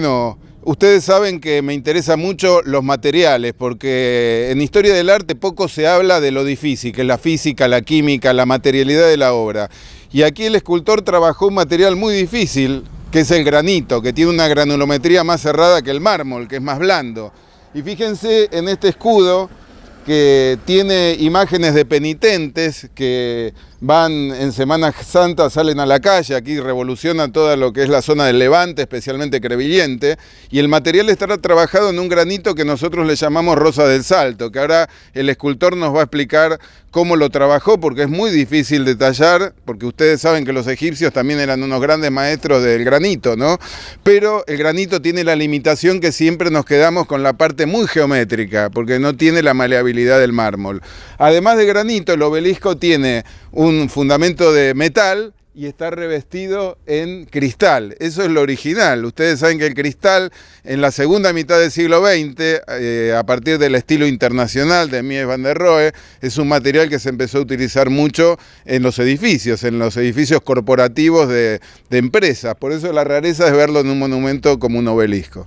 Bueno, ustedes saben que me interesan mucho los materiales, porque en historia del arte poco se habla de lo difícil, que es la física, la química, la materialidad de la obra. Y aquí el escultor trabajó un material muy difícil, que es el granito, que tiene una granulometría más cerrada que el mármol, que es más blando. Y fíjense en este escudo, que tiene imágenes de penitentes que van en Semana Santa, salen a la calle, aquí revoluciona toda lo que es la zona del Levante, especialmente Crevillente, y el material estará trabajado en un granito que nosotros le llamamos Rosa del Salto, que ahora el escultor nos va a explicar cómo lo trabajó, porque es muy difícil detallar... porque ustedes saben que los egipcios también eran unos grandes maestros del granito, ¿no? Pero el granito tiene la limitación que siempre nos quedamos con la parte muy geométrica, porque no tiene la maleabilidad del mármol. Además de granito, el obelisco tiene un fundamento de metal y está revestido en cristal. Eso es lo original. Ustedes saben que el cristal en la segunda mitad del siglo XX, eh, a partir del estilo internacional de Mies van der Rohe, es un material que se empezó a utilizar mucho en los edificios, en los edificios corporativos de empresas. Por eso la rareza es verlo en un monumento como un obelisco.